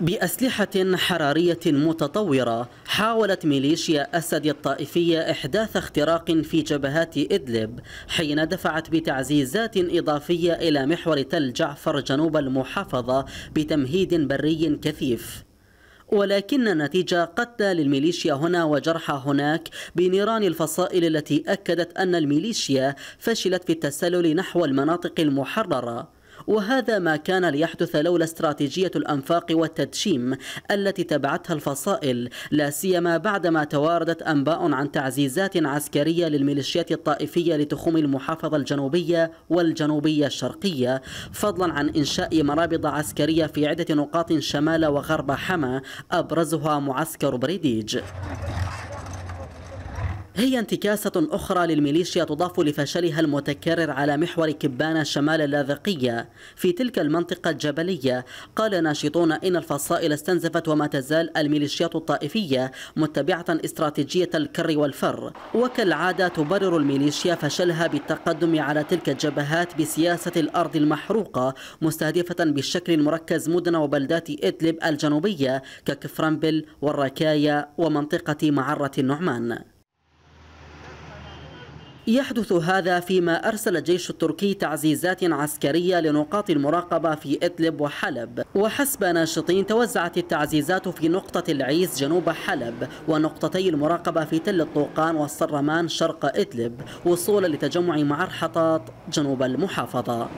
بأسلحة حرارية متطورة حاولت ميليشيا أسد الطائفية إحداث اختراق في جبهات إدلب حين دفعت بتعزيزات إضافية إلى محور تل جعفر جنوب المحافظة بتمهيد بري كثيف ولكن النتيجة قتلى للميليشيا هنا وجرحى هناك بنيران الفصائل التي أكدت أن الميليشيا فشلت في التسلل نحو المناطق المحررة وهذا ما كان ليحدث لولا استراتيجية الأنفاق والتدشيم التي تبعتها الفصائل لا سيما بعدما تواردت أنباء عن تعزيزات عسكرية للميليشيات الطائفية لتخوم المحافظة الجنوبية والجنوبية الشرقية فضلا عن إنشاء مرابض عسكرية في عدة نقاط شمال وغرب حما أبرزها معسكر بريديج هي انتكاسة أخرى للميليشيا تضاف لفشلها المتكرر على محور كبانة شمال اللاذقية في تلك المنطقة الجبلية قال ناشطون إن الفصائل استنزفت وما تزال الميليشيات الطائفية متبعة استراتيجية الكر والفر وكالعادة تبرر الميليشيا فشلها بالتقدم على تلك الجبهات بسياسة الأرض المحروقة مستهدفة بشكل مركز مدن وبلدات إدلب الجنوبية ككفرنبل والركايا ومنطقة معرة النعمان يحدث هذا فيما أرسل الجيش التركي تعزيزات عسكرية لنقاط المراقبة في إدلب وحلب وحسب ناشطين توزعت التعزيزات في نقطة العيس جنوب حلب ونقطتي المراقبة في تل الطوقان والصرمان شرق إدلب وصولا لتجمع معرحطات جنوب المحافظة